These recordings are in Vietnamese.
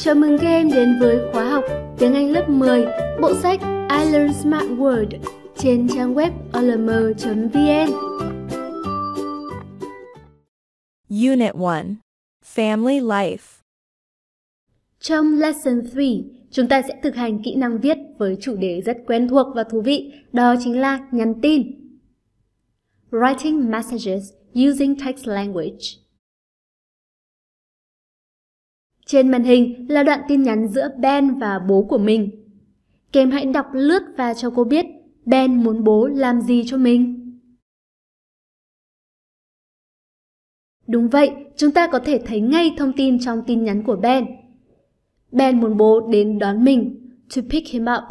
Chào mừng các em đến với khóa học tiếng Anh lớp 10, bộ sách I Learn Smart World trên trang web olm.vn. Unit 1. Family Life Trong Lesson 3, chúng ta sẽ thực hành kỹ năng viết với chủ đề rất quen thuộc và thú vị, đó chính là nhắn tin. Writing messages using text language. Trên màn hình là đoạn tin nhắn giữa Ben và bố của mình. Kem hãy đọc lướt và cho cô biết Ben muốn bố làm gì cho mình. Đúng vậy, chúng ta có thể thấy ngay thông tin trong tin nhắn của Ben. Ben muốn bố đến đón mình, to pick him up.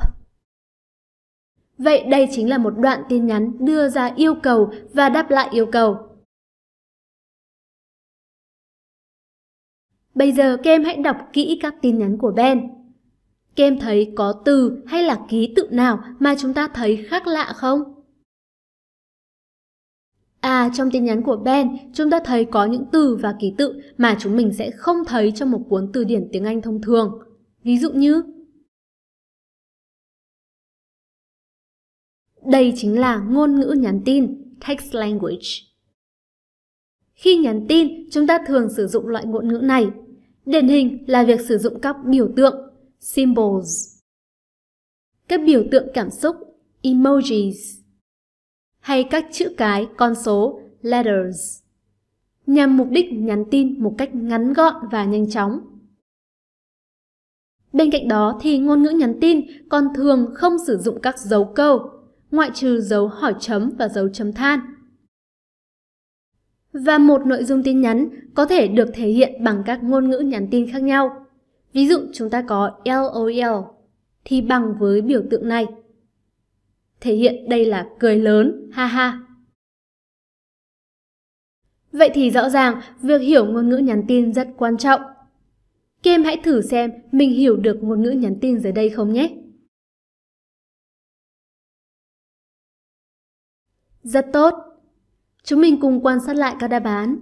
Vậy đây chính là một đoạn tin nhắn đưa ra yêu cầu và đáp lại yêu cầu. Bây giờ các em hãy đọc kỹ các tin nhắn của Ben. Các em thấy có từ hay là ký tự nào mà chúng ta thấy khác lạ không? À, trong tin nhắn của Ben, chúng ta thấy có những từ và ký tự mà chúng mình sẽ không thấy trong một cuốn từ điển tiếng Anh thông thường. Ví dụ như Đây chính là ngôn ngữ nhắn tin, text language. Khi nhắn tin, chúng ta thường sử dụng loại ngôn ngữ này Điển hình là việc sử dụng các biểu tượng, symbols. Các biểu tượng cảm xúc, emojis. Hay các chữ cái, con số, letters. Nhằm mục đích nhắn tin một cách ngắn gọn và nhanh chóng. Bên cạnh đó thì ngôn ngữ nhắn tin còn thường không sử dụng các dấu câu, ngoại trừ dấu hỏi chấm và dấu chấm than và một nội dung tin nhắn có thể được thể hiện bằng các ngôn ngữ nhắn tin khác nhau. Ví dụ chúng ta có LOL thì bằng với biểu tượng này. Thể hiện đây là cười lớn, ha ha. Vậy thì rõ ràng việc hiểu ngôn ngữ nhắn tin rất quan trọng. kem hãy thử xem mình hiểu được ngôn ngữ nhắn tin dưới đây không nhé. Rất tốt. Chúng mình cùng quan sát lại các đáp án.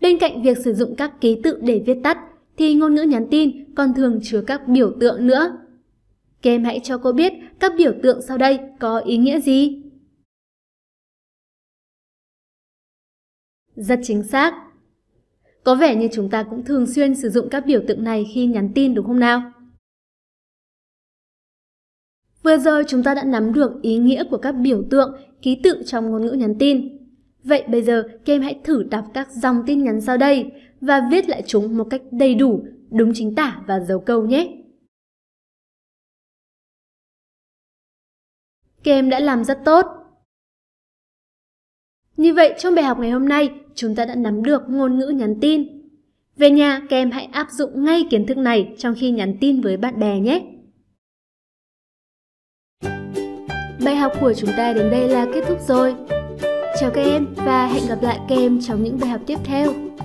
Bên cạnh việc sử dụng các ký tự để viết tắt, thì ngôn ngữ nhắn tin còn thường chứa các biểu tượng nữa. Các hãy cho cô biết các biểu tượng sau đây có ý nghĩa gì. Rất chính xác. Có vẻ như chúng ta cũng thường xuyên sử dụng các biểu tượng này khi nhắn tin đúng không nào? Vừa rồi chúng ta đã nắm được ý nghĩa của các biểu tượng, ký tự trong ngôn ngữ nhắn tin. Vậy bây giờ các em hãy thử đọc các dòng tin nhắn sau đây và viết lại chúng một cách đầy đủ, đúng chính tả và dấu câu nhé. Các em đã làm rất tốt. Như vậy trong bài học ngày hôm nay, chúng ta đã nắm được ngôn ngữ nhắn tin. Về nhà, các em hãy áp dụng ngay kiến thức này trong khi nhắn tin với bạn bè nhé. Bài học của chúng ta đến đây là kết thúc rồi. Chào các em và hẹn gặp lại các em trong những bài học tiếp theo.